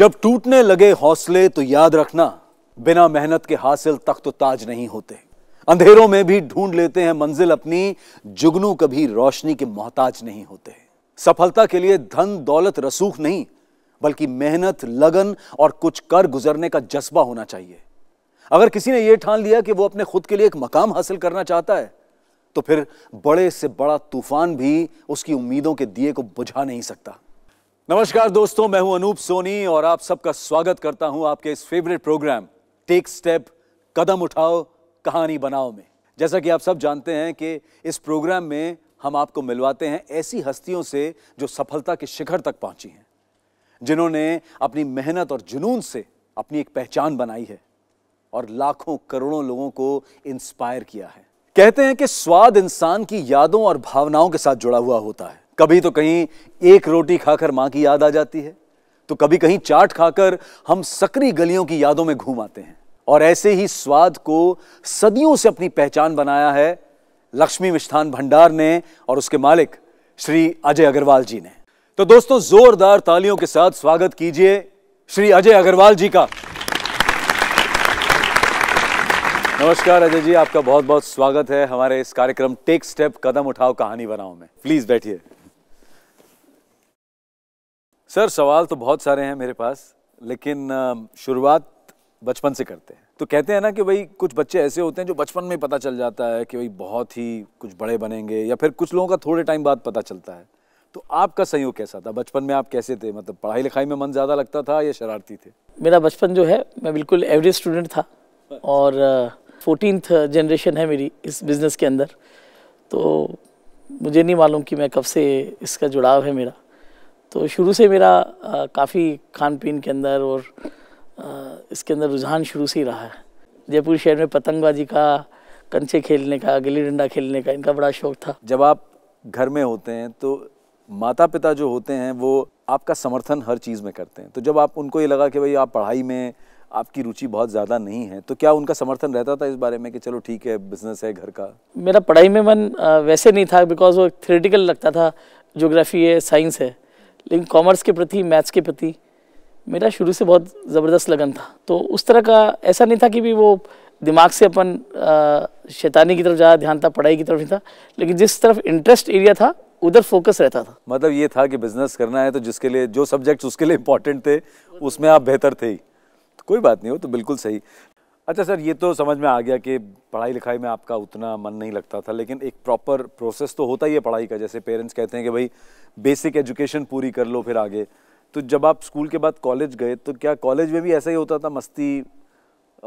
जब टूटने लगे हौसले तो याद रखना बिना मेहनत के हासिल तख्त तो ताज नहीं होते अंधेरों में भी ढूंढ लेते हैं मंजिल अपनी जुगनू कभी रोशनी के मोहताज नहीं होते सफलता के लिए धन दौलत रसूख नहीं बल्कि मेहनत लगन और कुछ कर गुजरने का जज्बा होना चाहिए अगर किसी ने यह ठान लिया कि वो अपने खुद के लिए एक मकाम हासिल करना चाहता है तो फिर बड़े से बड़ा तूफान भी उसकी उम्मीदों के दिए को बुझा नहीं सकता नमस्कार दोस्तों मैं हूं अनूप सोनी और आप सबका स्वागत करता हूं आपके इस फेवरेट प्रोग्राम टेक स्टेप कदम उठाओ कहानी बनाओ में जैसा कि आप सब जानते हैं कि इस प्रोग्राम में हम आपको मिलवाते हैं ऐसी हस्तियों से जो सफलता के शिखर तक पहुंची हैं जिन्होंने अपनी मेहनत और जुनून से अपनी एक पहचान बनाई है और लाखों करोड़ों लोगों को इंस्पायर किया है कहते हैं कि स्वाद इंसान की यादों और भावनाओं के साथ जुड़ा हुआ होता है कभी तो कहीं एक रोटी खाकर मां की याद आ जाती है तो कभी कहीं चाट खाकर हम सकरी गलियों की यादों में घूम आते हैं और ऐसे ही स्वाद को सदियों से अपनी पहचान बनाया है लक्ष्मी मिष्ठान भंडार ने और उसके मालिक श्री अजय अग्रवाल जी ने तो दोस्तों जोरदार तालियों के साथ स्वागत कीजिए श्री अजय अग्रवाल जी का नमस्कार अजय जी आपका बहुत बहुत स्वागत है हमारे इस कार्यक्रम टेक स्टेप कदम उठाओ कहानी बनाओ में प्लीज बैठिए सर सवाल तो बहुत सारे हैं मेरे पास लेकिन शुरुआत बचपन से करते हैं तो कहते हैं ना कि भाई कुछ बच्चे ऐसे होते हैं जो बचपन में पता चल जाता है कि भाई बहुत ही कुछ बड़े बनेंगे या फिर कुछ लोगों का थोड़े टाइम बाद पता चलता है तो आपका सहयोग कैसा था बचपन में आप कैसे थे मतलब पढ़ाई लिखाई में मन ज़्यादा लगता था या शरारती थे मेरा बचपन जो है मैं बिल्कुल एवरेज स्टूडेंट था अच्छा। और फोर्टीन जनरेशन है मेरी इस बिज़नेस के अंदर तो मुझे नहीं मालूम कि मैं कब से इसका जुड़ाव है मेरा तो शुरू से मेरा काफ़ी खान पीन के अंदर और इसके अंदर रुझान शुरू से ही रहा है जयपुर शहर में पतंगबाजी का कंचे खेलने का गिल्ली डंडा खेलने का इनका बड़ा शौक था जब आप घर में होते हैं तो माता पिता जो होते हैं वो आपका समर्थन हर चीज़ में करते हैं तो जब आप उनको ये लगा कि भाई आप पढ़ाई में आपकी रुचि बहुत ज़्यादा नहीं है तो क्या उनका समर्थन रहता था इस बारे में कि चलो ठीक है बिजनेस है घर का मेरा पढ़ाई में मन वैसे नहीं था बिकॉज वो थ्रेटिकल लगता था जोग्राफी है साइंस है लेकिन कॉमर्स के प्रति मैथ्स के प्रति मेरा शुरू से बहुत ज़बरदस्त लगन था तो उस तरह का ऐसा नहीं था कि भी वो दिमाग से अपन शैतानी की तरफ ज़्यादा ध्यान था पढ़ाई की तरफ नहीं था लेकिन जिस तरफ इंटरेस्ट एरिया था उधर फोकस रहता था मतलब ये था कि बिजनेस करना है तो जिसके लिए जो सब्जेक्ट्स उसके लिए इम्पोर्टेंट थे उसमें आप बेहतर थे ही तो कोई बात नहीं हो तो बिल्कुल सही अच्छा सर ये तो समझ में आ गया कि पढ़ाई लिखाई में आपका उतना मन नहीं लगता था लेकिन एक प्रॉपर प्रोसेस तो होता ही है पढ़ाई का जैसे पेरेंट्स कहते हैं कि भाई बेसिक एजुकेशन पूरी कर लो फिर आगे तो जब आप स्कूल के बाद कॉलेज गए तो क्या कॉलेज में भी ऐसा ही होता था मस्ती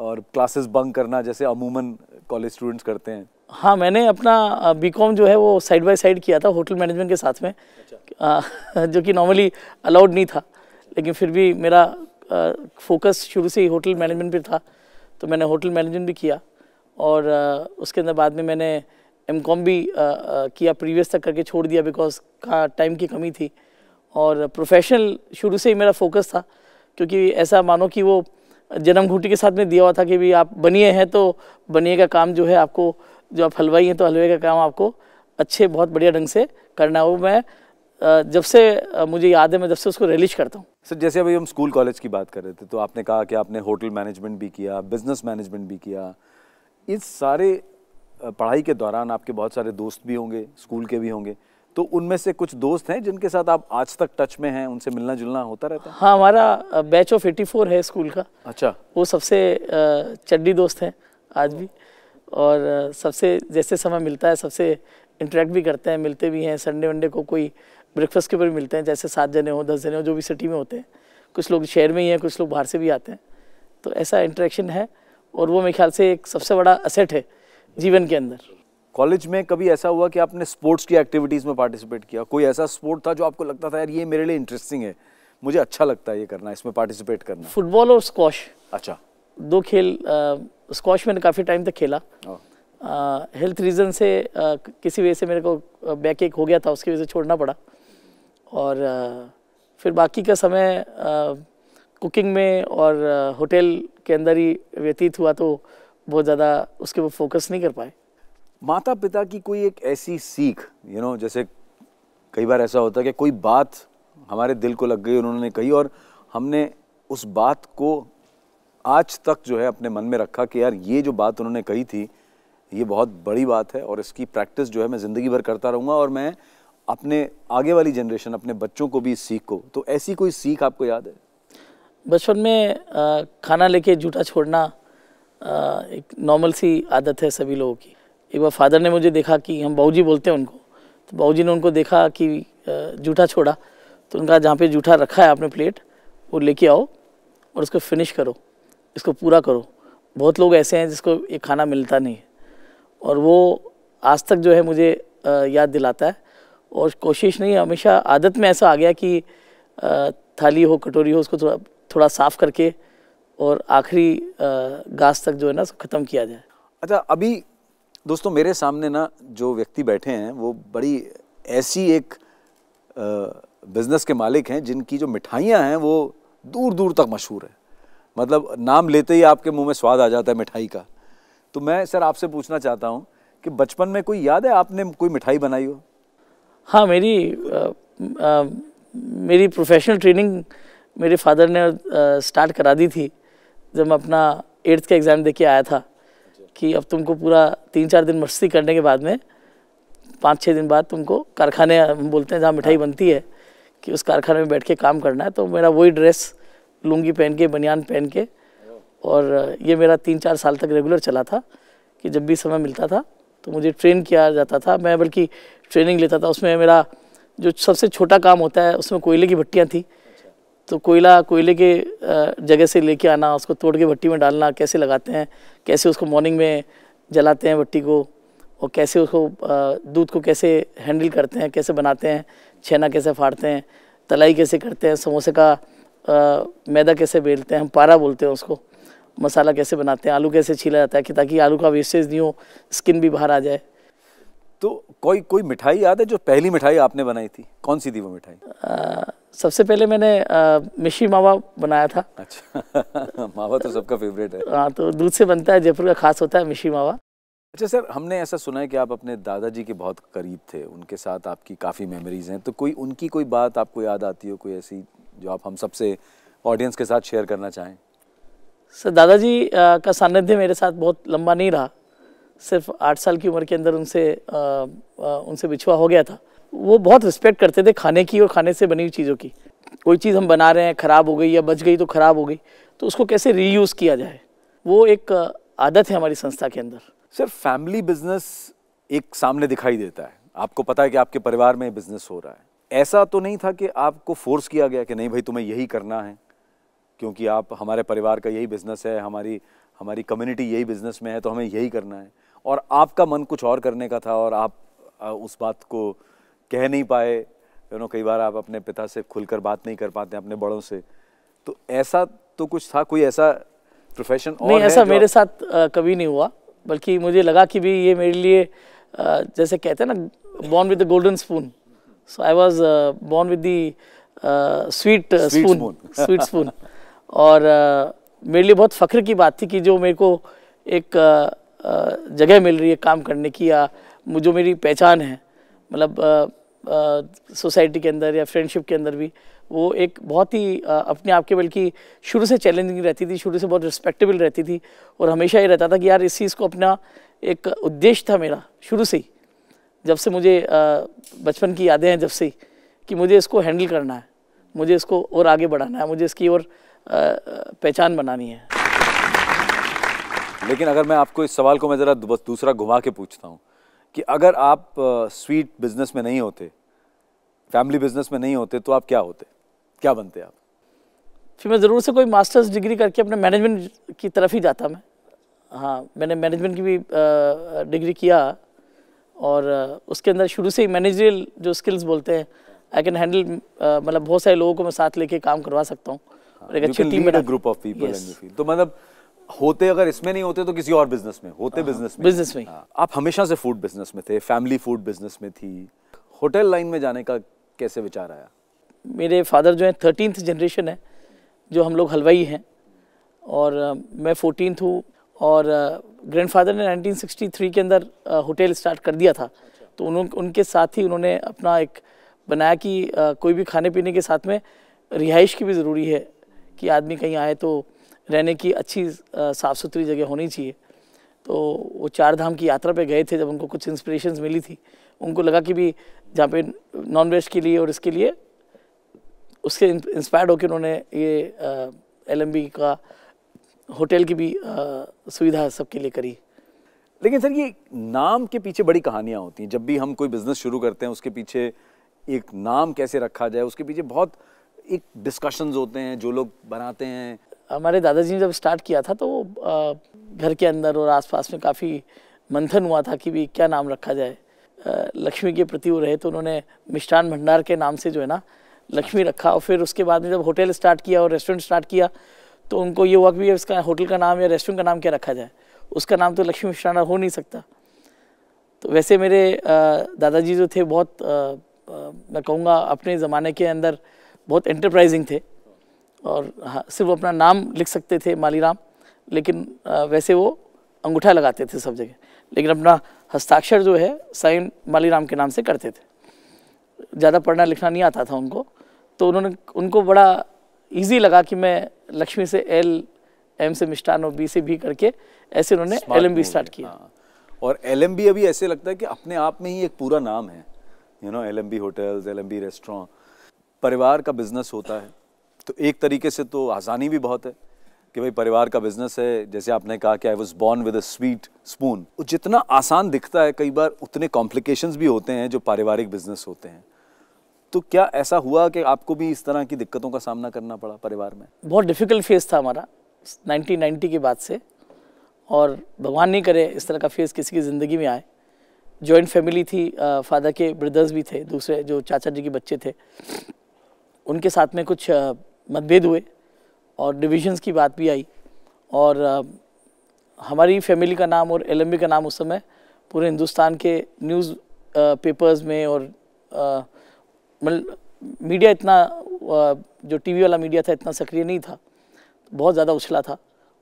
और क्लासेस बंक करना जैसे अमूमन कॉलेज स्टूडेंट्स करते हैं हाँ मैंने अपना बीकॉम जो है वो साइड बाय साइड किया था होटल मैनेजमेंट के साथ में अच्छा। जो कि नॉर्मली अलाउड नहीं था लेकिन फिर भी मेरा फोकस शुरू से ही होटल मैनेजमेंट पर था तो मैंने होटल मैनेजमेंट भी किया और उसके अंदर बाद में मैंने एम कॉम भी किया प्रीवियस तक करके छोड़ दिया बिकॉज का टाइम की कमी थी और प्रोफेशनल शुरू से ही मेरा फोकस था क्योंकि ऐसा मानो कि वो जन्म घूटी के साथ में दिया हुआ था कि भाई आप बनिए हैं तो बनिए का काम जो है आपको जो आप हलवाई हैं तो हलवे का काम आपको अच्छे बहुत बढ़िया ढंग से करना है वो मैं जब से मुझे याद है मैं जब से उसको रिलीज करता हूँ सर जैसे अभी हम स्कूल कॉलेज की बात कर रहे थे तो आपने कहा कि आपने होटल मैनेजमेंट भी किया बिजनेस मैनेजमेंट भी किया इस सारे पढ़ाई के दौरान आपके बहुत सारे दोस्त भी होंगे स्कूल के भी होंगे तो उनमें से कुछ दोस्त हैं जिनके साथ आप आज तक टच में हैं उनसे मिलना जुलना होता रहता है हाँ हमारा बैच ऑफ एटी फोर है स्कूल का अच्छा वो सबसे चड्डी दोस्त हैं आज भी और सबसे जैसे समय मिलता है सबसे इंटरेक्ट भी करते हैं मिलते भी हैं संडे वनडे को कोई ब्रेकफास्ट के ऊपर मिलते हैं जैसे सात जने हो दस जने हो जो भी सिटी में होते हैं कुछ लोग शहर में ही हैं कुछ लोग बाहर से भी आते हैं तो ऐसा इंटरेक्शन है और वो मेरे ख्याल से एक सबसे बड़ा असेट है जीवन के अंदर कॉलेज में कभी ऐसा हुआ कि आपने स्पोर्ट्स की एक्टिविटीज़ में पार्टिसिपेट किया कोई ऐसा स्पोर्ट था जो आपको लगता था यार ये मेरे लिए इंटरेस्टिंग है मुझे अच्छा लगता है ये करना इसमें पार्टिसिपेट करना फुटबॉल और स्कॉश अच्छा दो खेल स्कॉश मैंने काफ़ी टाइम तक खेला हेल्थ हाँ। रीज़न से किसी वजह से मेरे को बैक एक हो गया था उसकी वजह से छोड़ना पड़ा और फिर बाकी का समय कुकिंग में और होटल के अंदर ही व्यतीत हुआ तो बहुत ज़्यादा उसके ऊपर फोकस नहीं कर पाए माता पिता की कोई एक ऐसी सीख यू नो जैसे कई बार ऐसा होता है कि कोई बात हमारे दिल को लग गई उन्होंने कही और हमने उस बात को आज तक जो है अपने मन में रखा कि यार ये जो बात उन्होंने कही थी ये बहुत बड़ी बात है और इसकी प्रैक्टिस जो है मैं ज़िंदगी भर करता रहूँगा और मैं अपने आगे वाली जनरेशन अपने बच्चों को भी सीख को तो ऐसी कोई सीख आपको याद है बचपन में खाना लेके जूठा छोड़ना एक नॉर्मल सी आदत है सभी लोगों की एक बार फादर ने मुझे देखा कि हम जी बोलते हैं उनको तो जी ने उनको देखा कि जूठा छोड़ा तो उनका जहाँ पे जूठा रखा है आपने प्लेट वो लेके आओ और उसको फिनिश करो इसको पूरा करो बहुत लोग ऐसे हैं जिसको ये खाना मिलता नहीं है और वो आज तक जो है मुझे याद दिलाता है और कोशिश नहीं हमेशा आदत में ऐसा आ गया कि थाली हो कटोरी हो उसको थोड़ा थोड़ा साफ़ करके और आखिरी घास तक जो है ना उसको ख़त्म किया जाए अच्छा अभी दोस्तों मेरे सामने ना जो व्यक्ति बैठे हैं वो बड़ी ऐसी एक बिज़नेस के मालिक हैं जिनकी जो मिठाइयाँ हैं वो दूर दूर तक मशहूर है मतलब नाम लेते ही आपके मुंह में स्वाद आ जाता है मिठाई का तो मैं सर आपसे पूछना चाहता हूँ कि बचपन में कोई याद है आपने कोई मिठाई बनाई हो हाँ मेरी आ, आ, मेरी प्रोफेशनल ट्रेनिंग मेरे फादर ने आ, स्टार्ट करा दी थी जब मैं अपना एट्थ का एग्ज़ाम देके आया था कि अब तुमको पूरा तीन चार दिन मस्ती करने के बाद में पाँच छः दिन बाद तुमको कारखाने हम बोलते हैं जहाँ मिठाई हाँ। बनती है कि उस कारखाने में बैठ के काम करना है तो मेरा वही ड्रेस लुंगी पहन के बनियान पहन के और ये मेरा तीन चार साल तक रेगुलर चला था कि जब भी समय मिलता था तो मुझे ट्रेन किया जाता था मैं बल्कि ट्रेनिंग लेता था उसमें मेरा जो सबसे छोटा काम होता है उसमें कोयले की भट्टियाँ थी अच्छा। तो कोयला कोयले के जगह से लेके आना उसको तोड़ के भट्टी में डालना कैसे लगाते हैं कैसे उसको मॉर्निंग में जलाते हैं भट्टी को और कैसे उसको दूध को कैसे हैंडल करते हैं कैसे बनाते हैं छेना कैसे फाड़ते हैं तलाई कैसे करते हैं समोसे का आ, मैदा कैसे बेलते हैं हम पारा बोलते हैं उसको मसाला कैसे बनाते हैं आलू कैसे छीला जाता है कि ताकि आलू का वेस्टेज नहीं हो स्किन भी बाहर आ जाए तो कोई कोई मिठाई याद है जो पहली मिठाई आपने बनाई थी कौन सी थी वो मिठाई आ, सबसे पहले मैंने आ, मिशी मावा बनाया था अच्छा मावा तो सबका फेवरेट है हाँ तो दूध से बनता है जयपुर का खास होता है मिशी मावा अच्छा सर हमने ऐसा सुना है कि आप अपने दादाजी के बहुत करीब थे उनके साथ आपकी काफ़ी मेमोरीज हैं तो कोई उनकी कोई बात आपको याद आती हो कोई ऐसी जो आप हम सबसे ऑडियंस के साथ शेयर करना चाहें सर दादाजी का सानिध्य मेरे साथ बहुत लंबा नहीं रहा सिर्फ आठ साल की उम्र के अंदर उनसे आ, आ, उनसे बिछुआ हो गया था वो बहुत रिस्पेक्ट करते थे खाने की और खाने से बनी हुई चीज़ों की कोई चीज़ हम बना रहे हैं ख़राब हो गई या बच गई तो ख़राब हो गई तो उसको कैसे रीयूज़ किया जाए वो एक आदत है हमारी संस्था के अंदर सर फैमिली बिजनेस एक सामने दिखाई देता है आपको पता है कि आपके परिवार में बिजनेस हो रहा है ऐसा तो नहीं था कि आपको फोर्स किया गया कि नहीं भाई तुम्हें यही करना है क्योंकि आप हमारे परिवार का यही बिजनेस है हमारी हमारी कम्युनिटी यही बिजनेस में है तो हमें यही करना है और आपका मन कुछ और करने का था और आप उस बात को कह नहीं पाए यू नो कई बार आप अपने पिता से खुलकर बात नहीं कर पाते अपने बड़ों से तो ऐसा तो कुछ था कोई ऐसा प्रोफेशन और ऐसा मेरे साथ कभी नहीं हुआ बल्कि मुझे लगा कि भी ये मेरे लिए जैसे कहते हैं ना born with the golden spoon so I was born with the sweet spoon sweet spoon और uh, मेरे लिए बहुत फ़ख्र की बात थी कि जो मेरे को एक जगह मिल रही है काम करने की या जो मेरी पहचान है मतलब सोसाइटी के अंदर या फ्रेंडशिप के अंदर भी वो एक बहुत ही अपने आप के बल्कि शुरू से चैलेंजिंग रहती थी शुरू से बहुत रिस्पेक्टेबल रहती थी और हमेशा ये रहता था कि यार इस चीज़ को अपना एक उद्देश्य था मेरा शुरू से ही जब से मुझे बचपन की यादें हैं जब से ही कि मुझे इसको हैंडल करना है मुझे इसको और आगे बढ़ाना है मुझे इसकी और पहचान बनानी है लेकिन अगर मैं आपको इस सवाल को मैं ज़रा बस दूसरा घुमा के पूछता हूँ कि अगर आप स्वीट बिजनेस में नहीं होते फैमिली बिजनेस में नहीं होते तो आप क्या होते क्या बनते आप फिर मैं ज़रूर से कोई मास्टर्स डिग्री करके अपने मैनेजमेंट की तरफ ही जाता मैं हाँ मैंने मैनेजमेंट की भी डिग्री किया और उसके अंदर शुरू से ही मैनेजरियल जो स्किल्स बोलते हैं आई कैन हैंडल मतलब बहुत सारे लोगों को मैं साथ लेके काम करवा सकता हूँ हाँ, तो मतलब होते अगर इसमें नहीं होते तो किसी और बिजनेस में होते बिजनेस हाँ, में बिजनेस में हाँ, आप हमेशा से फूड बिजनेस में थे फैमिली फूड बिजनेस में थी होटल लाइन में जाने का कैसे विचार आया मेरे फादर जो हैं थर्टीनथ जनरेशन है जो हम लोग हलवाई हैं और मैं फोर्टीन हूँ और फादर ने 1963 के अंदर होटल स्टार्ट कर दिया था अच्छा। तो उन उनके साथ ही उन्होंने अपना एक बनाया कि कोई भी खाने पीने के साथ में रिहाइश की भी ज़रूरी है कि आदमी कहीं आए तो रहने की अच्छी साफ़ सुथरी जगह होनी चाहिए तो वो चार धाम की यात्रा पे गए थे जब उनको कुछ इंस्पिरेशंस मिली थी उनको लगा कि भी जहाँ पे नॉन वेज के लिए और इसके लिए उसके इंस्पायर्ड होकर उन्होंने ये एल का होटल की भी सुविधा सबके लिए करी लेकिन सर ये नाम के पीछे बड़ी कहानियाँ होती हैं जब भी हम कोई बिज़नेस शुरू करते हैं उसके पीछे एक नाम कैसे रखा जाए उसके पीछे बहुत एक डिस्कशंस होते हैं जो लोग बनाते हैं हमारे दादाजी ने जब स्टार्ट किया था तो घर के अंदर और आसपास में काफ़ी मंथन हुआ था कि भी क्या नाम रखा जाए लक्ष्मी के प्रति वो रहे तो उन्होंने मिष्ठान भंडार के नाम से जो है ना लक्ष्मी रखा और फिर उसके बाद में जब होटल स्टार्ट किया और रेस्टोरेंट स्टार्ट किया तो उनको ये भी है इसका होटल का नाम या रेस्टोरेंट का नाम क्या रखा जाए उसका नाम तो लक्ष्मी मिष्ठान हो नहीं सकता तो वैसे मेरे दादाजी जो थे बहुत मैं कहूँगा अपने ज़माने के अंदर बहुत एंटरप्राइजिंग थे और हाँ सिर्फ अपना नाम लिख सकते थे मालीराम लेकिन वैसे वो अंगूठा लगाते थे सब जगह लेकिन अपना हस्ताक्षर जो है साइन मालीराम के नाम से करते थे ज़्यादा पढ़ना लिखना नहीं आता था उनको तो उन्होंने उनको बड़ा ईजी लगा कि मैं लक्ष्मी से एल एम से मिष्टान और बी से भी करके ऐसे उन्होंने एल एम बी स्टार्ट किया हाँ। और एल एम बी अभी ऐसे लगता है कि अपने आप में ही एक पूरा नाम है you know L M B hotels L M B restaurant परिवार का बिजनेस होता है तो एक तरीके से तो आसानी भी बहुत है कि भाई परिवार का बिजनेस है जैसे आपने कहा कि I was born with a sweet spoon जितना आसान दिखता है कई बार उतने कॉम्प्लिकेशंस भी होते हैं जो पारिवारिक बिजनेस होते हैं तो क्या ऐसा हुआ कि आपको भी इस तरह की दिक्कतों का सामना करना पड़ा परिवार में बहुत डिफिकल्ट फेज़ था हमारा 1990 के बाद से और भगवान नहीं करे इस तरह का फेज़ किसी की ज़िंदगी में आए जॉइंट फैमिली थी फादर के ब्रदर्स भी थे दूसरे जो चाचा जी के बच्चे थे उनके साथ में कुछ मतभेद हुए और डिविजन्स की बात भी आई और हमारी फैमिली का नाम और एल का नाम उस समय पूरे हिंदुस्तान के न्यूज़ पेपर्स में और मतलब मीडिया इतना जो टीवी वाला मीडिया था इतना सक्रिय नहीं था बहुत ज़्यादा उछला था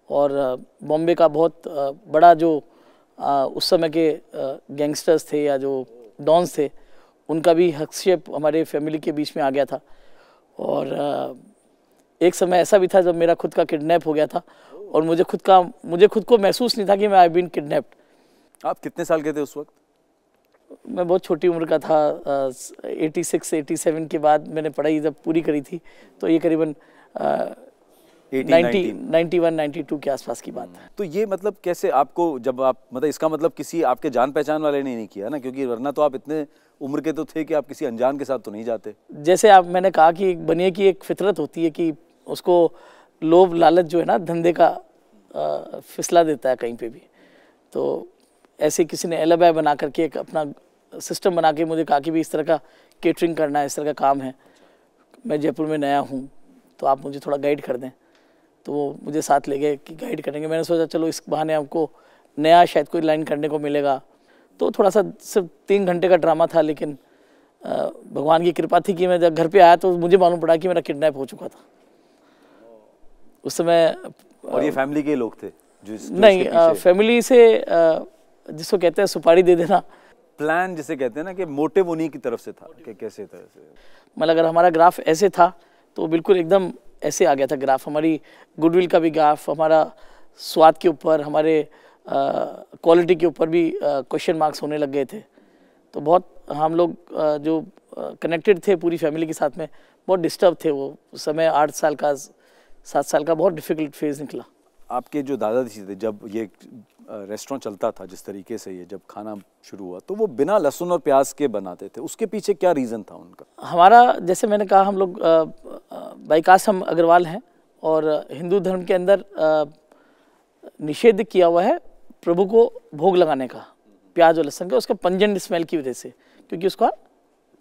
और बॉम्बे का बहुत बड़ा जो उस समय के गैंगस्टर्स थे या जो डॉन्स थे उनका भी हस्तक्षेप हमारे फैमिली के बीच में आ गया था और एक समय ऐसा भी था जब मेरा खुद का किडनैप हो गया था और मुझे खुद का मुझे खुद को महसूस नहीं था कि मैं आई बीन किडनैप आप कितने साल के थे उस वक्त मैं बहुत छोटी उम्र का था एटी सिक्स एटी सेवन के बाद मैंने पढ़ाई जब पूरी करी थी तो ये करीबन ninety ninety one ninety two के आसपास की बात है तो ये मतलब कैसे आपको जब आप मतलब इसका मतलब किसी आपके जान पहचान वाले ने नहीं किया ना क्योंकि वरना तो आप इतने उम्र के तो थे कि आप किसी अनजान के साथ तो नहीं जाते जैसे आप मैंने कहा कि बनिए की एक फितरत होती है कि उसको लोभ लालच जो है ना धंधे का फिसला देता है कहीं पे भी तो ऐसे किसी ने एल बना करके एक अपना सिस्टम बना के मुझे कहा कि भी इस तरह का केटरिंग करना है इस तरह का काम है मैं जयपुर में नया हूँ तो आप मुझे थोड़ा गाइड कर दें तो वो मुझे साथ ले गए कि गाइड करेंगे मैंने सोचा चलो इस बहाने आपको नया शायद कोई लाइन करने को मिलेगा तो थोड़ा सा सिर्फ तीन घंटे का ड्रामा था लेकिन भगवान की कृपा थी कि मैं जब घर पे आया तो मुझे मालूम पड़ा कि मेरा किडनैप हो चुका था उस समय और ये फैमिली के लोग थे जो इस, जो नहीं आ, फैमिली से जिसको कहते हैं सुपारी दे देना प्लान जिसे कहते हैं ना कि मोटिव उन्हीं की तरफ से था कि कैसे था मतलब अगर हमारा ग्राफ ऐसे था तो बिल्कुल एकदम ऐसे आ गया था ग्राफ हमारी गुडविल का भी ग्राफ हमारा स्वाद के ऊपर हमारे क्वालिटी के ऊपर भी क्वेश्चन मार्क्स होने लग गए थे तो बहुत हम लोग जो कनेक्टेड थे पूरी फैमिली के साथ में बहुत डिस्टर्ब थे वो उस समय आठ साल का सात साल का बहुत डिफिकल्ट फेज़ निकला आपके जो दादाजी थे जब ये रेस्टोरेंट चलता था जिस तरीके से ये जब खाना शुरू हुआ तो वो बिना लहसुन और प्याज के बनाते थे उसके पीछे क्या रीज़न था उनका हमारा जैसे मैंने कहा हम लोग बाईकास हम अग्रवाल हैं और हिंदू धर्म के अंदर निषेध किया हुआ है प्रभु को भोग लगाने का प्याज और लहसुन का उसका पंजन स्मेल की वजह से क्योंकि उसका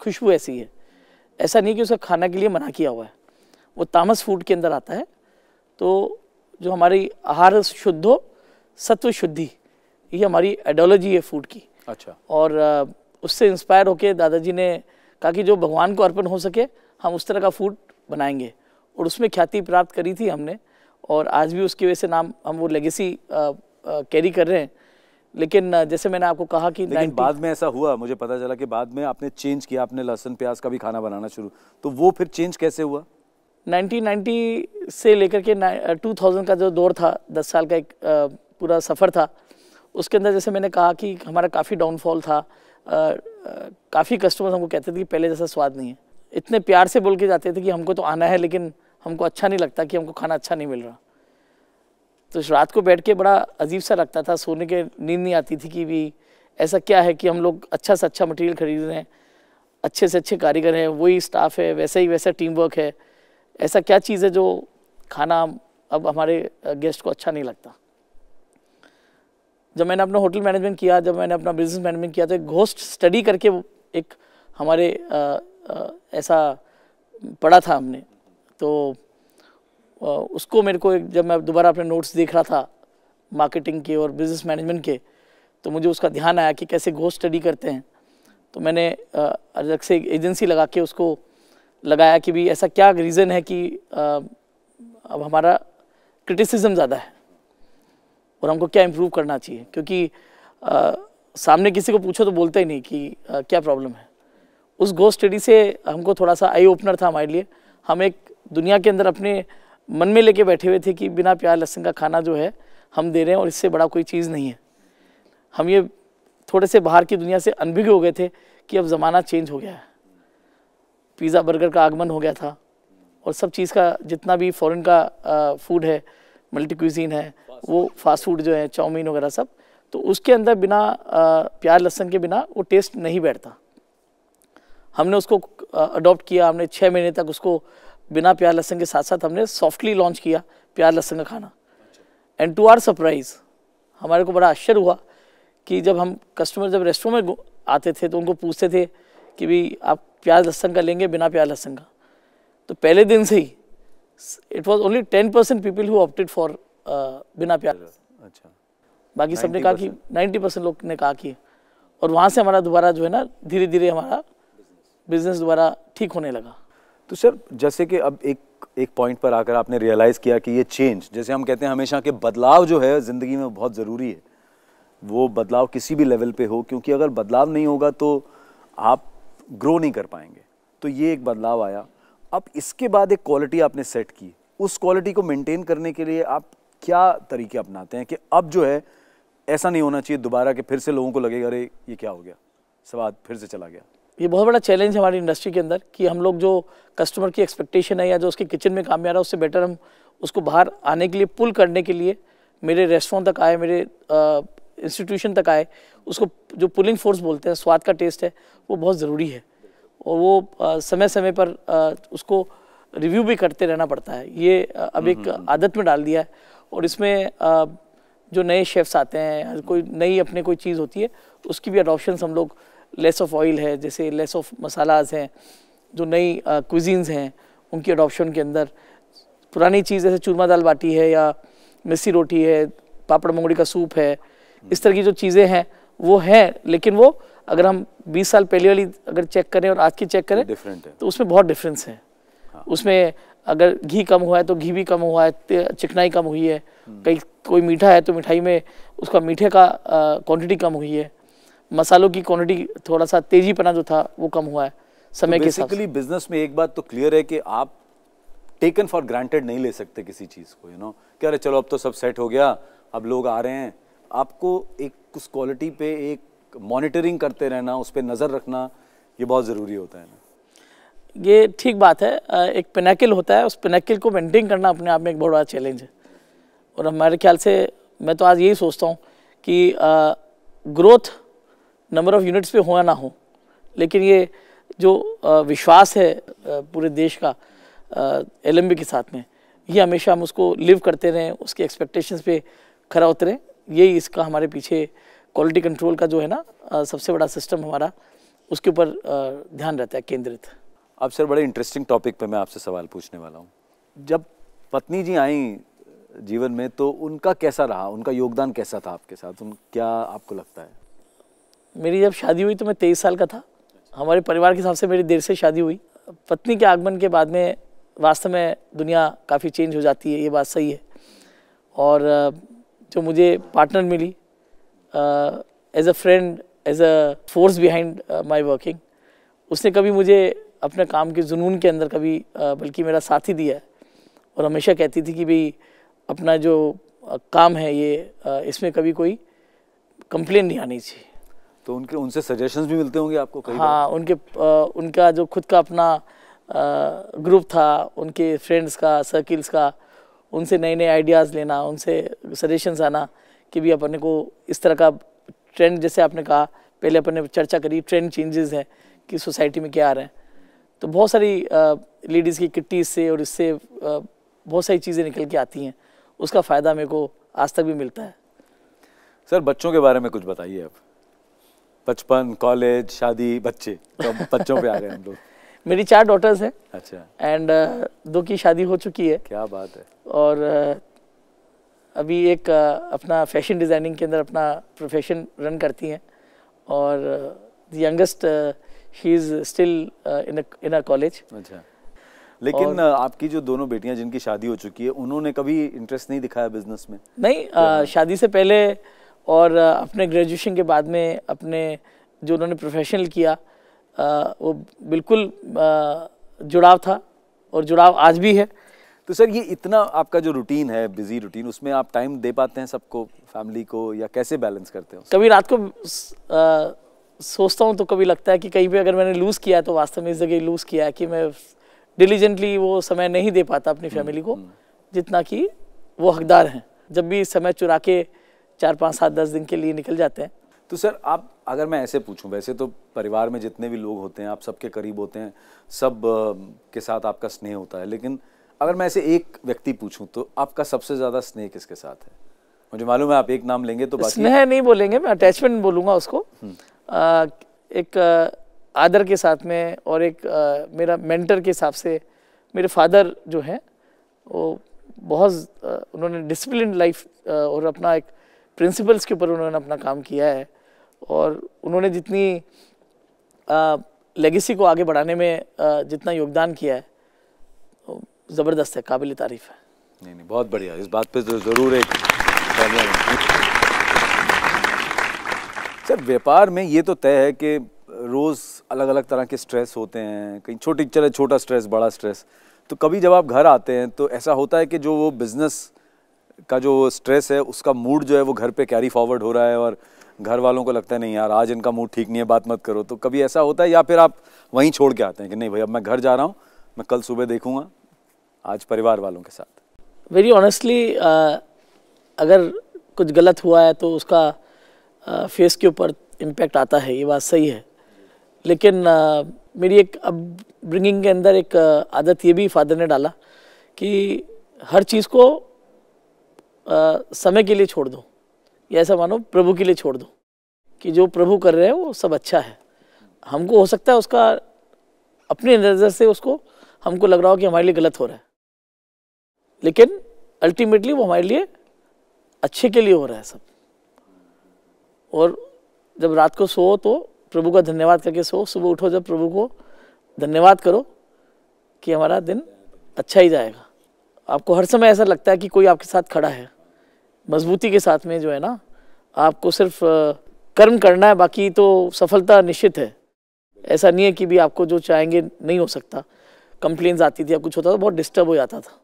खुशबू ऐसी है ऐसा नहीं कि उसका खाना के लिए मना किया हुआ है वो तामस फूड के अंदर आता है तो जो हमारी आहार शुद्ध हो सत्व शुद्धि ये हमारी आइडियोलॉजी है फूड की अच्छा और उससे इंस्पायर होके दादाजी ने कहा कि जो भगवान को अर्पण हो सके हम उस तरह का फूड बनाएंगे और उसमें ख्याति प्राप्त करी थी हमने और आज भी उसकी वजह से नाम हम वो लेगेसी कैरी कर रहे हैं लेकिन जैसे मैंने आपको कहा कि लेकिन बाद में ऐसा हुआ मुझे पता चला कि बाद में आपने चेंज किया आपने लहसुन प्याज का भी खाना बनाना शुरू तो वो फिर चेंज कैसे हुआ 1990 से लेकर के 2000 का जो दौर था 10 साल का एक पूरा सफ़र था उसके अंदर जैसे मैंने कहा कि हमारा काफ़ी डाउनफॉल था काफ़ी कस्टमर्स हमको कहते थे कि पहले जैसा स्वाद नहीं है इतने प्यार से बोल के जाते थे कि हमको तो आना है लेकिन हमको अच्छा नहीं लगता कि हमको खाना अच्छा नहीं मिल रहा तो रात को बैठ के बड़ा अजीब सा लगता था सोने के नींद नहीं आती थी कि भी ऐसा क्या है कि हम लोग अच्छा से अच्छा मटेरियल खरीद रहे हैं अच्छे से अच्छे कारीगर हैं वही स्टाफ है वैसे ही वैसा टीम वर्क है ऐसा क्या चीज़ है जो खाना अब हमारे गेस्ट को अच्छा नहीं लगता जब मैंने अपना होटल मैनेजमेंट किया जब मैंने अपना बिजनेस मैनेजमेंट किया तो एक घोस्ट स्टडी करके एक हमारे आ, आ, ऐसा पढ़ा था हमने तो आ, उसको मेरे को एक जब मैं दोबारा अपने नोट्स देख रहा था मार्केटिंग के और बिजनेस मैनेजमेंट के तो मुझे उसका ध्यान आया कि कैसे घोस्ट स्टडी करते हैं तो मैंने अलग से एजेंसी लगा के उसको लगाया कि भी ऐसा क्या रीज़न है कि आ, अब हमारा क्रिटिसिज्म ज़्यादा है और हमको क्या इम्प्रूव करना चाहिए क्योंकि आ, सामने किसी को पूछो तो बोलते ही नहीं कि आ, क्या प्रॉब्लम है उस गो स्टडी से हमको थोड़ा सा आई ओपनर था हमारे लिए हम एक दुनिया के अंदर अपने मन में लेके बैठे हुए थे कि बिना प्याज लहसुन का खाना जो है हम दे रहे हैं और इससे बड़ा कोई चीज़ नहीं है हम ये थोड़े से बाहर की दुनिया से अनभिज्ञ हो गए थे कि अब ज़माना चेंज हो गया है पिज़्ज़ा बर्गर का आगमन हो गया था और सब चीज़ का जितना भी फॉरेन का फूड है मल्टी क्यूजीन है वो फास्ट फूड जो है चाउमीन वगैरह सब तो उसके अंदर बिना प्याज लहसन के बिना वो टेस्ट नहीं बैठता हमने उसको अडॉप्ट किया हमने छः महीने तक उसको बिना प्याज लहसन के साथ साथ हमने सॉफ्टली लॉन्च किया प्याज लहसन का खाना एंड टू आर सरप्राइज़ हमारे को बड़ा आश्चर्य हुआ कि जब हम कस्टमर जब रेस्टोरेंट में आते थे तो उनको पूछते थे कि भाई आप प्याज लहसन का लेंगे बिना प्याज लहसन का तो पहले दिन से ही it was only ten percent people who opted for बिना प्याज अच्छा बाकी सब ने कहा कि नाइन्टी परसेंट लोग ने कहा कि और वहाँ से हमारा दोबारा जो है ना धीरे धीरे हमारा बिजनेस दोबारा ठीक होने लगा तो सर जैसे कि अब एक एक पॉइंट पर आकर आपने रियलाइज़ किया कि ये चेंज जैसे हम कहते हैं हमेशा के बदलाव जो है ज़िंदगी में बहुत ज़रूरी है वो बदलाव किसी भी लेवल पे हो क्योंकि अगर बदलाव नहीं होगा तो आप ग्रो नहीं कर पाएंगे तो ये एक बदलाव आया अब इसके बाद एक क्वालिटी आपने सेट की उस क्वालिटी को मेंटेन करने के लिए आप क्या तरीके अपनाते हैं कि अब जो है ऐसा नहीं होना चाहिए दोबारा कि फिर से लोगों को लगेगा अरे ये क्या हो गया सवाद फिर से चला गया ये बहुत बड़ा चैलेंज है हमारी इंडस्ट्री के अंदर कि हम लोग जो कस्टमर की एक्सपेक्टेशन है या जो उसके किचन में काम आ रहा है उससे बेटर हम उसको बाहर आने के लिए पुल करने के लिए मेरे रेस्टोरेंट तक आए मेरे इंस्टीट्यूशन तक आए उसको जो पुलिंग फोर्स बोलते हैं स्वाद का टेस्ट है वो बहुत ज़रूरी है और वो आ, समय समय पर आ, उसको रिव्यू भी करते रहना पड़ता है ये आ, अब एक आदत में डाल दिया है और इसमें जो नए शेफ्स आते हैं कोई नई अपने कोई चीज़ होती है उसकी भी अडोप्शन हम लोग लेस ऑफ ऑयल है जैसे लेस ऑफ मसालाज हैं जो नई क्विजींस हैं उनकी अडोप्शन के अंदर पुरानी चीज़ जैसे चूरमा दाल बाटी है या मिस्सी रोटी है पापड़ मंगड़ी का सूप है इस तरह की जो चीज़ें हैं वो है लेकिन वो अगर हम 20 साल पहले वाली अगर चेक करें और आज की चेक करें डिफरेंट है तो उसमें बहुत डिफरेंस है हाँ। उसमें अगर घी कम हुआ है तो घी भी कम हुआ है चिकनाई कम हुई है हम्म। कहीं कोई मीठा है तो मिठाई में उसका मीठे का क्वांटिटी कम हुई है मसालों की क्वांटिटी थोड़ा सा तेजी पना जो था वो कम हुआ है समय तो के बेसिकली बिजनेस में एक बात तो क्लियर है कि आप टेकन फॉर ग्रांटेड नहीं ले सकते किसी चीज़ को यू नो कह रहे चलो अब तो सब सेट हो गया अब लोग आ रहे हैं आपको एक उस क्वालिटी पे एक मॉनिटरिंग करते रहना उस पर नज़र रखना ये बहुत ज़रूरी होता है ना ये ठीक बात है एक पेनाकिल होता है उस पेनाकिल को मेंटेन करना अपने आप में एक बहुत बड़ा चैलेंज है और हमारे ख्याल से मैं तो आज यही सोचता हूँ कि ग्रोथ नंबर ऑफ़ यूनिट्स पे हो या ना हो लेकिन ये जो विश्वास है पूरे देश का एल के साथ में ये हमेशा हम उसको लिव करते रहें उसकी एक्सपेक्टेशंस पे खरा उतरें यही इसका हमारे पीछे क्वालिटी कंट्रोल का जो है ना सबसे बड़ा सिस्टम हमारा उसके ऊपर ध्यान रहता है केंद्रित अब सर बड़े इंटरेस्टिंग टॉपिक पे मैं आपसे सवाल पूछने वाला हूँ जब पत्नी जी आई जीवन में तो उनका कैसा रहा उनका योगदान कैसा था आपके साथ उन क्या आपको लगता है मेरी जब शादी हुई तो मैं तेईस साल का था हमारे परिवार के हिसाब से मेरी देर से शादी हुई पत्नी के आगमन के बाद में वास्तव में दुनिया काफ़ी चेंज हो जाती है ये बात सही है और जो मुझे पार्टनर मिली as a friend as a force behind my working उसने कभी मुझे अपने काम के जुनून के अंदर कभी uh, बल्कि मेरा साथ ही दिया है और हमेशा कहती थी कि भाई अपना जो uh, काम है ये uh, इसमें कभी कोई कंप्लेन नहीं आनी चाहिए तो उनके उनसे सजेशंस भी मिलते होंगे आपको कई हाँ उनके उनका जो खुद का अपना ग्रुप था उनके फ्रेंड्स का सर्किल्स का उनसे नए नए आइडियाज़ लेना उनसे सजेशंस आना कि भी अपने को इस तरह का ट्रेंड जैसे आपने कहा पहले अपन ने चर्चा करी ट्रेंड चेंजेस हैं कि सोसाइटी में क्या आ रहे हैं तो बहुत सारी लेडीज़ की किट्टी से और इससे बहुत सारी चीज़ें निकल के आती हैं उसका फ़ायदा मेरे को आज तक भी मिलता है सर बच्चों के बारे में कुछ बताइए आप बचपन कॉलेज शादी बच्चे तो बच्चों पे आ गए हम लोग मेरी चार डॉटर्स हैं अच्छा एंड uh, दो की शादी हो चुकी है क्या बात है और uh, अभी एक uh, अपना फैशन डिज़ाइनिंग के अंदर अपना प्रोफेशन रन करती हैं और the youngest he is still in in a college अच्छा लेकिन आपकी जो दोनों बेटियां जिनकी शादी हो चुकी है उन्होंने कभी इंटरेस्ट नहीं दिखाया बिजनेस में नहीं आ, शादी से पहले और अपने ग्रेजुएशन के बाद में अपने जो उन्होंने प्रोफेशनल किया वो बिल्कुल जुड़ाव था और जुड़ाव आज भी है तो सर ये इतना आपका जो रूटीन है बिजी रूटीन उसमें आप टाइम दे पाते हैं सबको फैमिली को या कैसे बैलेंस करते हो कभी रात को आ, सोचता हूँ तो कभी लगता है कि कहीं पे अगर मैंने लूज़ किया है तो वास्तव में इस जगह लूज़ किया है कि मैं डिलीजेंटली वो समय नहीं दे पाता अपनी हम्म, फैमिली को हम्म। जितना कि वो हकदार हैं जब भी समय चुरा के चार पाँच सात दस दिन के लिए निकल जाते हैं तो सर आप अगर मैं ऐसे पूछूं वैसे तो परिवार में जितने भी लोग होते हैं आप सबके करीब होते हैं सब के साथ आपका स्नेह होता है लेकिन अगर मैं ऐसे एक व्यक्ति पूछूं तो आपका सबसे ज़्यादा स्नेह किसके साथ है मुझे मालूम है आप एक नाम लेंगे तो स्नेह नहीं बोलेंगे मैं अटैचमेंट बोलूँगा उसको आ, हम्म। एक आदर के साथ में और एक आ, मेरा मेंटर के हिसाब से मेरे फादर जो हैं वो बहुत उन्होंने डिसिप्लिन लाइफ और अपना एक प्रिंसिपल्स के ऊपर उन्होंने अपना काम किया है और उन्होंने जितनी लेगेसी को आगे बढ़ाने में जितना योगदान किया है ज़बरदस्त है काबिल तारीफ है नहीं नहीं बहुत बढ़िया इस बात पे तो ज़रूर एक सर व्यापार में ये तो तय है कि रोज़ अलग अलग तरह के स्ट्रेस होते हैं कहीं छोटी चले छोटा स्ट्रेस बड़ा स्ट्रेस तो कभी जब आप घर आते हैं तो ऐसा होता है कि जो वो बिज़नेस का जो स्ट्रेस है उसका मूड जो है वो घर पे कैरी फॉरवर्ड हो रहा है और घर वालों को लगता है नहीं यार आज इनका मूड ठीक नहीं है बात मत करो तो कभी ऐसा होता है या फिर आप वहीं छोड़ के आते हैं कि नहीं भाई अब मैं घर जा रहा हूँ मैं कल सुबह देखूंगा आज परिवार वालों के साथ वेरी ऑनेस्टली uh, अगर कुछ गलत हुआ है तो उसका फेस uh, के ऊपर इम्पैक्ट आता है ये बात सही है लेकिन आ, uh, मेरी एक अब ब्रिंगिंग के अंदर एक आदत ये भी फादर ने डाला कि हर चीज़ को आ, समय के लिए छोड़ दो या ऐसा मानो प्रभु के लिए छोड़ दो कि जो प्रभु कर रहे हैं वो सब अच्छा है हमको हो सकता है उसका अपनी नज़र से उसको हमको लग रहा हो कि हमारे लिए गलत हो रहा है लेकिन अल्टीमेटली वो हमारे लिए अच्छे के लिए हो रहा है सब और जब रात को सो तो प्रभु का धन्यवाद करके सो सुबह उठो जब प्रभु को धन्यवाद करो कि हमारा दिन अच्छा ही जाएगा आपको हर समय ऐसा लगता है कि कोई आपके साथ खड़ा है मजबूती के साथ में जो है ना आपको सिर्फ कर्म करना है बाकी तो सफलता निश्चित है ऐसा नहीं है कि भी आपको जो चाहेंगे नहीं हो सकता कंप्लेन्स आती थी या कुछ होता था बहुत डिस्टर्ब हो जाता था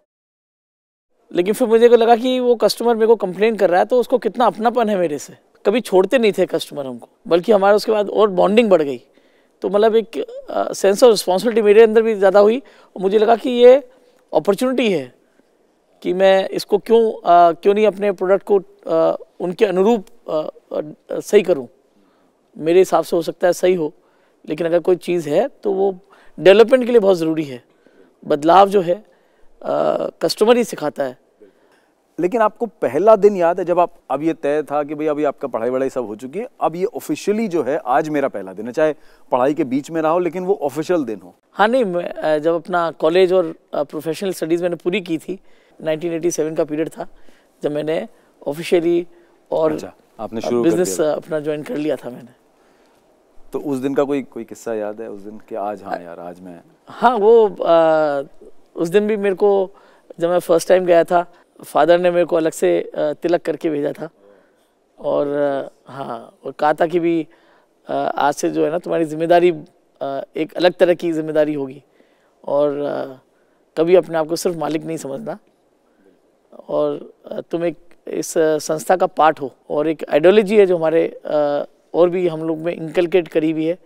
लेकिन फिर मुझे को लगा कि वो कस्टमर मेरे को कंप्लेन कर रहा है तो उसको कितना अपनापन है मेरे से कभी छोड़ते नहीं थे कस्टमर हमको बल्कि हमारे उसके बाद और बॉन्डिंग बढ़ गई तो मतलब एक सेंस ऑफ रिस्पॉन्सिबिलिटी मेरे अंदर भी ज़्यादा हुई और मुझे लगा कि ये अपॉर्चुनिटी है कि मैं इसको क्यों आ, क्यों नहीं अपने प्रोडक्ट को आ, उनके अनुरूप आ, सही करूं मेरे हिसाब से हो सकता है सही हो लेकिन अगर कोई चीज़ है तो वो डेवलपमेंट के लिए बहुत ज़रूरी है बदलाव जो है कस्टमर ही सिखाता है लेकिन आपको पहला दिन याद है जब आप अब ये तय था कि भाई अभी आपका पढ़ाई वढ़ाई सब हो चुकी है अब ये ऑफिशियली जो है आज मेरा पहला दिन है चाहे पढ़ाई के बीच में रहा हो लेकिन वो ऑफिशियल दिन हो हाँ नहीं जब अपना कॉलेज और प्रोफेशनल स्टडीज़ मैंने पूरी की थी 1987 का पीरियड था जब मैंने ऑफिशियली और अच्छा, आपने शुरू बिजनेस अपना ज्वाइन कर लिया था मैंने तो उस दिन का कोई कोई किस्सा याद है उस दिन के आज हाँ यार आज मैं हाँ वो आ, उस दिन भी मेरे को जब मैं फर्स्ट टाइम गया था फादर ने मेरे को अलग से तिलक करके भेजा था और हाँ और कहा था कि भी आज से जो है ना तुम्हारी जिम्मेदारी एक अलग तरह की जिम्मेदारी होगी और कभी अपने आप को सिर्फ मालिक नहीं समझना और तुम एक इस संस्था का पार्ट हो और एक आइडियोलॉजी है जो हमारे और भी हम लोग में इंकलकेट करी हुई है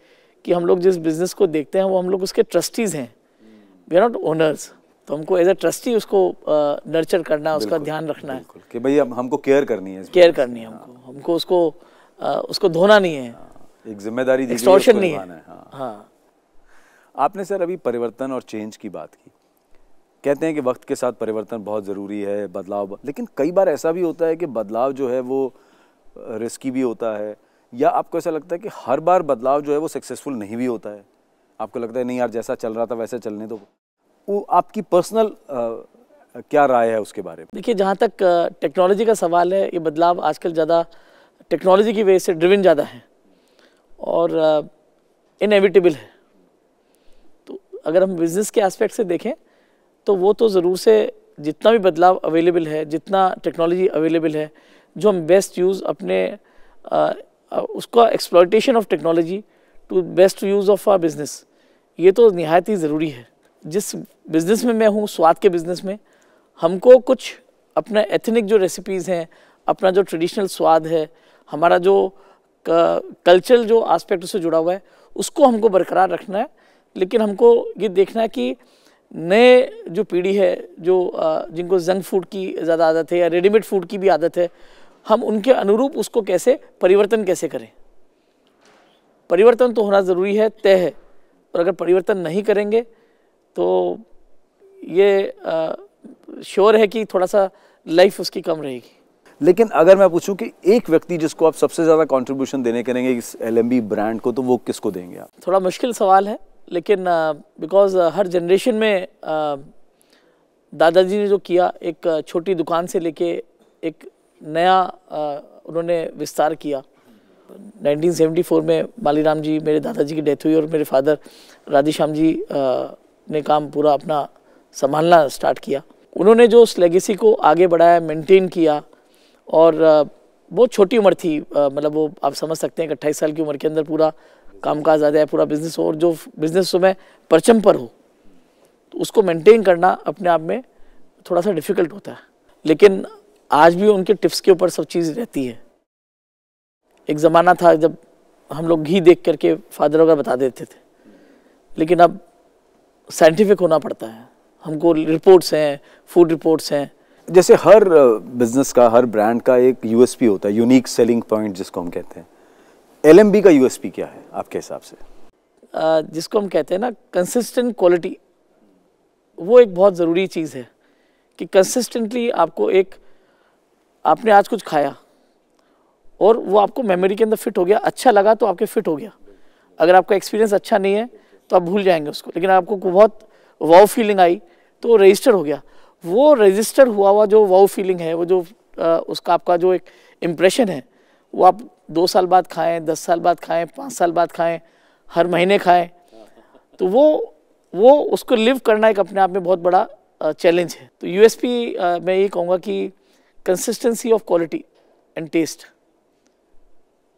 कि हम लोग जिस बिज़नेस को देखते हैं वो हम लोग उसके ट्रस्टीज़ हैं वी आर नॉट ओनर्स तो हमको एज अ ट्रस्टी उसको नर्चर करना है उसका ध्यान रखना है कि भाई हम, हमको केयर करनी है केयर करनी है हाँ। हमको हमको उसको आ, उसको धोना नहीं है हाँ, एक जिम्मेदारी नहीं है हाँ।, हाँ आपने सर अभी परिवर्तन और चेंज की बात की कहते हैं कि वक्त के साथ परिवर्तन बहुत ज़रूरी है बदलाव लेकिन कई बार ऐसा भी होता है कि बदलाव जो है वो रिस्की भी होता है या आपको ऐसा लगता है कि हर बार बदलाव जो है वो सक्सेसफुल नहीं भी होता है आपको लगता है नहीं यार जैसा चल रहा था वैसे चलने दो वो आपकी पर्सनल क्या राय है उसके बारे में देखिए जहाँ तक टेक्नोलॉजी का सवाल है ये बदलाव आजकल ज़्यादा टेक्नोलॉजी की वजह से ड्रिविन ज़्यादा है और इनएविटेबल है तो अगर हम बिज़नेस के एस्पेक्ट से देखें तो वो तो ज़रूर से जितना भी बदलाव अवेलेबल है जितना टेक्नोलॉजी अवेलेबल है जो हम बेस्ट यूज़ अपने आ, उसका exploitation of technology to best use of our business ये तो नहायत ही ज़रूरी है जिस बिज़नेस में मैं हूँ स्वाद के बिज़नेस में हमको कुछ अपना एथनिक जो रेसिपीज़ हैं अपना जो ट्रेडिशनल स्वाद है हमारा जो कल्चरल जो आस्पेक्ट उससे जुड़ा हुआ है उसको हमको बरकरार रखना है लेकिन हमको ये देखना है कि नए जो पीढ़ी है जो जिनको जंक फूड की ज़्यादा आदत है या रेडीमेड फूड की भी आदत है हम उनके अनुरूप उसको कैसे परिवर्तन कैसे करें परिवर्तन तो होना ज़रूरी है तय है और अगर परिवर्तन नहीं करेंगे तो ये श्योर है कि थोड़ा सा लाइफ उसकी कम रहेगी लेकिन अगर मैं पूछूं कि एक व्यक्ति जिसको आप सबसे ज़्यादा कंट्रीब्यूशन देने करेंगे इस एल ब्रांड को तो वो किसको देंगे आप थोड़ा मुश्किल सवाल है लेकिन बिकॉज हर जनरेशन में दादाजी ने जो किया एक छोटी दुकान से लेके एक नया उन्होंने विस्तार किया 1974 में बालीराम जी मेरे दादाजी की डेथ हुई और मेरे फादर राधेश्याम जी ने काम पूरा अपना संभालना स्टार्ट किया उन्होंने जो उस लेगेसी को आगे बढ़ाया मेंटेन किया और बहुत छोटी उम्र थी मतलब वो आप समझ सकते हैं कि अट्ठाईस साल की उम्र के अंदर पूरा काम काज आ जाए पूरा बिजनेस हो और जो बिजनेस समय परचम पर हो तो उसको मेंटेन करना अपने आप में थोड़ा सा डिफिकल्ट होता है लेकिन आज भी उनके टिप्स के ऊपर सब चीज़ रहती है एक ज़माना था जब हम लोग घी देख करके फादर वगैरह बता देते थे लेकिन अब साइंटिफिक होना पड़ता है हमको रिपोर्ट्स हैं फूड रिपोर्ट्स हैं जैसे हर बिजनेस का हर ब्रांड का एक यूएसपी होता है यूनिक सेलिंग पॉइंट जिसको हम कहते हैं एलएमबी का यूएसपी क्या है आपके हिसाब से जिसको हम कहते हैं ना कंसिस्टेंट क्वालिटी वो एक बहुत ज़रूरी चीज़ है कि कंसिस्टेंटली आपको एक आपने आज कुछ खाया और वो आपको मेमोरी के अंदर फिट हो गया अच्छा लगा तो आपके फिट हो गया अगर आपका एक्सपीरियंस अच्छा नहीं है तो आप भूल जाएंगे उसको लेकिन आपको बहुत वाव फीलिंग आई तो वो रजिस्टर हो गया वो रजिस्टर हुआ हुआ जो वाव फीलिंग है वो जो आ, उसका आपका जो एक इम्प्रेशन है वो आप दो साल बाद खाएं दस साल बाद खाएं पाँच साल बाद खाएं हर महीने खाएं तो वो वो उसको लिव करना एक अपने आप में बहुत बड़ा चैलेंज है तो यू मैं ये कहूँगा कि consistency of quality and taste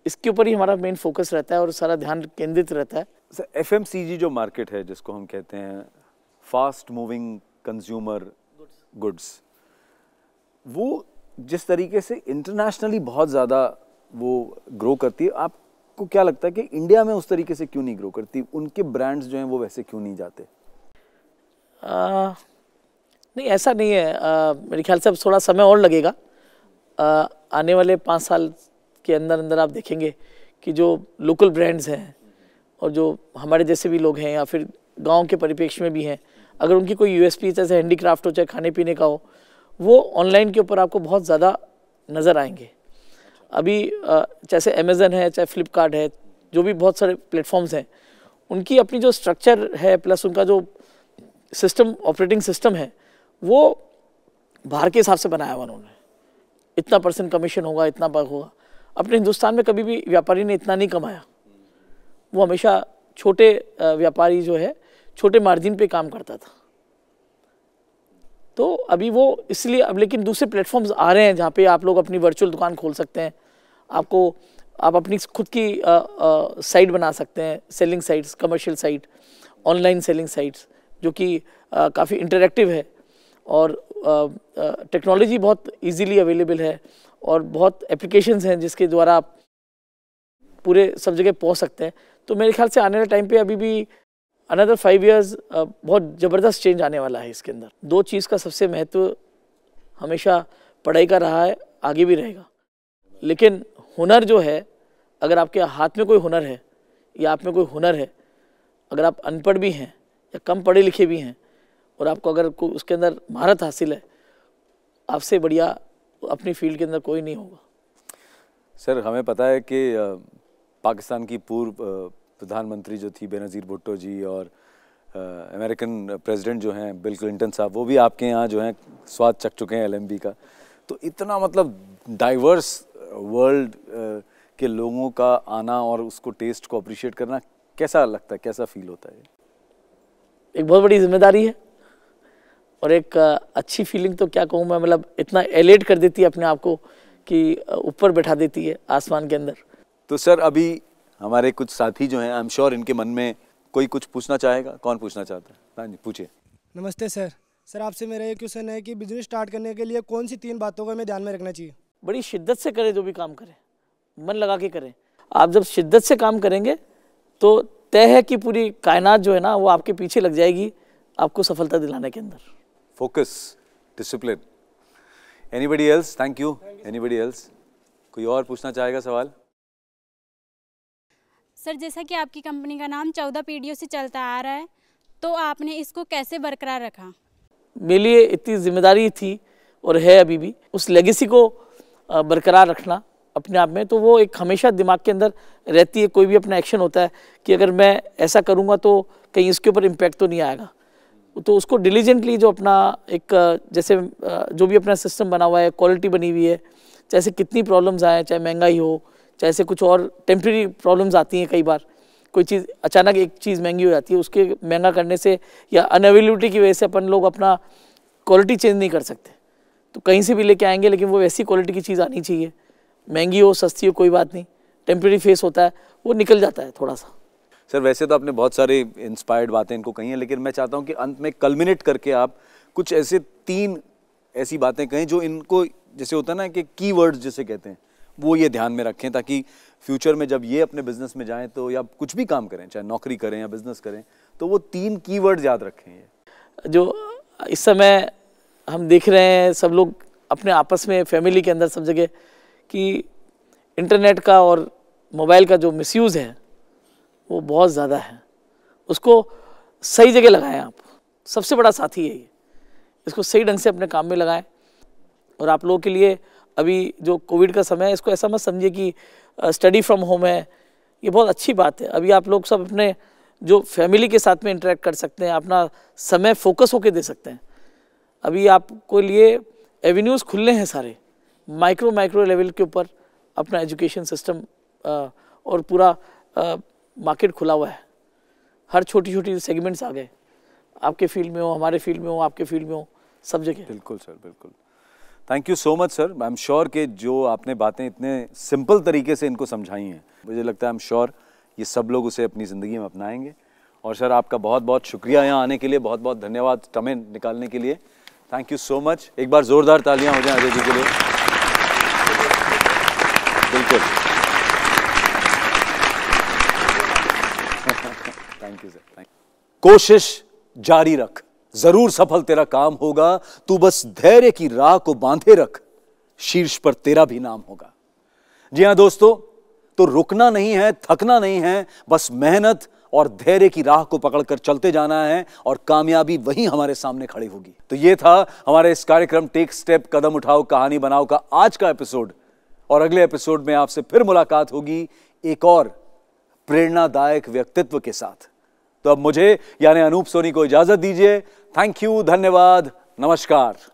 इसके ऊपर ही हमारा मेन फोकस रहता है और सारा ध्यान केंद्रित रहता है एफ एम जो मार्केट है जिसको हम कहते हैं फास्ट मूविंग कंज्यूमर गुड्स वो जिस तरीके से इंटरनेशनली बहुत ज़्यादा वो ग्रो करती है आपको क्या लगता है कि इंडिया में उस तरीके से क्यों नहीं ग्रो करती उनके ब्रांड्स जो हैं वो वैसे क्यों नहीं जाते आ, नहीं ऐसा नहीं है आ, मेरे ख्याल से अब थोड़ा समय और लगेगा आ, आने वाले पाँच साल के अंदर अंदर आप देखेंगे कि जो लोकल ब्रांड्स हैं और जो हमारे जैसे भी लोग हैं या फिर गांव के परिप्रेक्ष्य में भी हैं अगर उनकी कोई यू जैसे हैंडीक्राफ्ट हो चाहे खाने पीने का हो वो ऑनलाइन के ऊपर आपको बहुत ज़्यादा नज़र आएंगे अभी जैसे अमेज़न है चाहे फ्लिपकार्ट है जो भी बहुत सारे प्लेटफॉर्म्स हैं उनकी अपनी जो स्ट्रक्चर है प्लस उनका जो सिस्टम ऑपरेटिंग सिस्टम है वो बाहर के हिसाब से बनाया हुआ उन्होंने इतना परसेंट कमीशन होगा इतना होगा अपने हिंदुस्तान में कभी भी व्यापारी ने इतना नहीं कमाया वो हमेशा छोटे व्यापारी जो है छोटे मार्जिन पे काम करता था तो अभी वो इसलिए अब लेकिन दूसरे प्लेटफॉर्म्स आ रहे हैं जहाँ पे आप लोग अपनी वर्चुअल दुकान खोल सकते हैं आपको आप अपनी खुद की साइट बना सकते हैं selling sites commercial site online selling sites जो कि काफ़ी इंटरेक्टिव है और टेक्नोलॉजी बहुत इजीली अवेलेबल है और बहुत एप्लीकेशंस हैं जिसके द्वारा आप पूरे सब जगह पहुंच सकते हैं तो मेरे ख्याल से आने वाले टाइम पे अभी भी अनदर फाइव इयर्स बहुत ज़बरदस्त चेंज आने वाला है इसके अंदर दो चीज़ का सबसे महत्व हमेशा पढ़ाई का रहा है आगे भी रहेगा लेकिन हुनर जो है अगर आपके हाथ में कोई हुनर है या आप में कोई हुनर है अगर आप अनपढ़ भी हैं या कम पढ़े लिखे भी हैं और आपको अगर कोई उसके अंदर महारत हासिल है आपसे बढ़िया अपनी फील्ड के अंदर कोई नहीं होगा सर हमें पता है कि पाकिस्तान की पूर्व प्रधानमंत्री जो थी बेनज़ीर भुट्टो जी और अमेरिकन प्रेसिडेंट जो हैं बिल क्लिंटन साहब वो भी आपके यहाँ जो हैं स्वाद चक चुके हैं एलएमबी का तो इतना मतलब डाइवर्स वर्ल्ड uh, uh, के लोगों का आना और उसको टेस्ट को अप्रिशिएट करना कैसा लगता है कैसा फील होता है एक बहुत बड़ी जिम्मेदारी है और एक uh, अच्छी फीलिंग तो क्या कहूँ मैं मतलब इतना एलेट कर देती है अपने आप को कि ऊपर बैठा देती है आसमान के अंदर तो सर अभी हमारे कुछ साथी जो हैं आई एम श्योर इनके मन में कोई कुछ पूछना चाहेगा कौन पूछना चाहता है हाँ जी पूछिए नमस्ते सर सर आपसे मेरा ये क्वेश्चन है कि बिजनेस स्टार्ट करने के लिए कौन सी तीन बातों का हमें ध्यान में रखना चाहिए बड़ी शिद्दत से करें जो भी काम करें मन लगा के करें आप जब शिद्दत से काम करेंगे तो तय है कि पूरी कायनात जो है ना वो आपके पीछे लग जाएगी आपको सफलता दिलाने के अंदर focus discipline anybody else thank you anybody else कोई और पूछना चाहेगा सवाल सर जैसा कि आपकी कंपनी का नाम चौदह पीढ़ियों से चलता आ रहा है तो आपने इसको कैसे बरकरार रखा मेरे लिए इतनी जिम्मेदारी थी और है अभी भी उस लेगेसी को बरकरार रखना अपने आप में तो वो एक हमेशा दिमाग के अंदर रहती है कोई भी अपना एक्शन होता है कि अगर मैं ऐसा करूँगा तो कहीं इसके ऊपर इम्पैक्ट तो नहीं आएगा तो उसको डिलीजेंटली जो अपना एक जैसे जो भी अपना सिस्टम बना हुआ है क्वालिटी बनी हुई है जैसे कितनी प्रॉब्लम्स आए चाहे महंगाई हो चाहे से कुछ और टेम्प्रेरी प्रॉब्लम्स आती हैं कई बार कोई चीज़ अचानक एक चीज़ महंगी हो जाती है उसके महंगा करने से या अनअवेलेबिलिटी की वजह से अपन लोग अपना क्वालिटी चेंज नहीं कर सकते तो कहीं से भी लेके आएंगे लेकिन वो वैसी क्वालिटी की चीज़ आनी चाहिए महंगी हो सस्ती हो कोई बात नहीं टेम्प्रेरी फेस होता है वो निकल जाता है थोड़ा सा सर वैसे तो आपने बहुत सारी इंस्पायर्ड बातें इनको कही हैं लेकिन मैं चाहता हूँ कि अंत में कलमिनेट करके आप कुछ ऐसे तीन ऐसी बातें कहें जो इनको जैसे होता है ना कि की वर्ड्स जैसे कहते हैं वो ये ध्यान में रखें ताकि फ्यूचर में जब ये अपने बिजनेस में जाएं तो या कुछ भी काम करें चाहे नौकरी करें या बिजनेस करें तो वो तीन कीवर्ड याद रखें ये जो इस समय हम देख रहे हैं सब लोग अपने आपस में फैमिली के अंदर सब जगह कि इंटरनेट का और मोबाइल का जो मिसयूज़ है वो बहुत ज़्यादा है उसको सही जगह लगाएं आप सबसे बड़ा साथी है ये इसको सही ढंग से अपने काम में लगाएं और आप लोगों के लिए अभी जो कोविड का समय है इसको ऐसा मत समझिए कि स्टडी फ्रॉम होम है ये बहुत अच्छी बात है अभी आप लोग सब अपने जो फैमिली के साथ में इंटरेक्ट कर सकते हैं अपना समय फोकस होकर दे सकते हैं अभी आपको लिए एवेन्यूज़ खुले हैं सारे माइक्रो माइक्रो लेवल के ऊपर अपना एजुकेशन सिस्टम और पूरा मार्केट खुला हुआ है हर छोटी छोटी सेगमेंट्स आ गए आपके फील्ड में हो हमारे फील्ड में हो आपके फील्ड में हो सब जगह बिल्कुल सर बिल्कुल thank you so much sir I am sure कि जो आपने बातें इतने सिंपल तरीके से इनको समझाई हैं मुझे लगता है आई एम श्योर ये सब लोग उसे अपनी ज़िंदगी में अपनाएंगे और सर आपका बहुत बहुत शुक्रिया यहाँ आने के लिए बहुत बहुत धन्यवाद टमे निकालने के लिए थैंक यू सो मच एक बार जोरदार तालियां हो जाए अजय जी के लिए बिल्कुल थैंक यू सर थैंक कोशिश जारी रख जरूर सफल तेरा काम होगा तू बस धैर्य की राह को बांधे रख शीर्ष पर तेरा भी नाम होगा जी हाँ दोस्तों तो रुकना नहीं है थकना नहीं है बस मेहनत और धैर्य की राह को पकड़कर चलते जाना है और कामयाबी वहीं हमारे सामने खड़ी होगी तो ये था हमारे इस कार्यक्रम टेक स्टेप कदम उठाओ कहानी बनाओ का आज का एपिसोड और अगले एपिसोड में आपसे फिर मुलाकात होगी एक और प्रेरणादायक व्यक्तित्व के साथ तो अब मुझे यानी अनूप सोनी को इजाजत दीजिए थैंक यू धन्यवाद नमस्कार